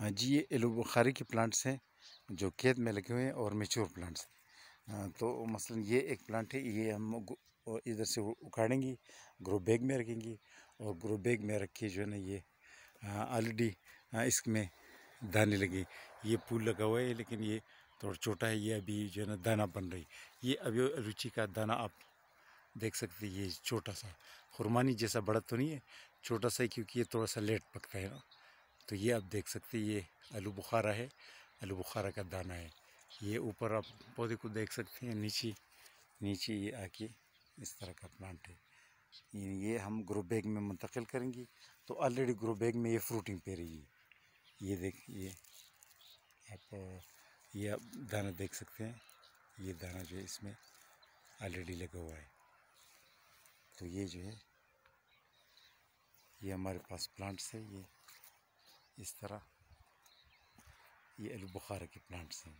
हाँ जी ये एलोबुखारी के प्लांट्स हैं जो खेत में लगे हुए हैं और मेच्योर प्लांट्स तो मसलन ये एक प्लांट है ये हम इधर से उखाड़ेंगे ग्रो बैग में रखेंगे और ग्रो बैग में रख के जो है ना ये ऑलरेडी इसमें दाने लगे ये फूल लगा हुआ है लेकिन ये थोड़ा छोटा है ये अभी जो है ना दाना बन रही ये अभी रुचि का दाना आप देख सकते ये छोटा सा खुरमानी जैसा बड़ा तो नहीं है छोटा सा क्योंकि ये थोड़ा सा लेट पकता है ना तो ये आप देख सकते हैं ये आलू बुखारा है आलू बुखारा का दाना है ये ऊपर आप पौधे को देख सकते हैं नीचे नीचे ये आके इस तरह का प्लांट है ये हम ग्रो बैग में मुंतकिल करेंगे तो ऑलरेडी ग्रो बैग में ये फ्रूटिंग पे रही है ये देख ये आप ये आप दाना देख सकते हैं ये दाना जो है इसमें ऑलरेडी लगा हुआ है तो ये जो है ये हमारे पास प्लांट्स है ये इस तरह ये आलू बुखारे के प्लांट्स हैं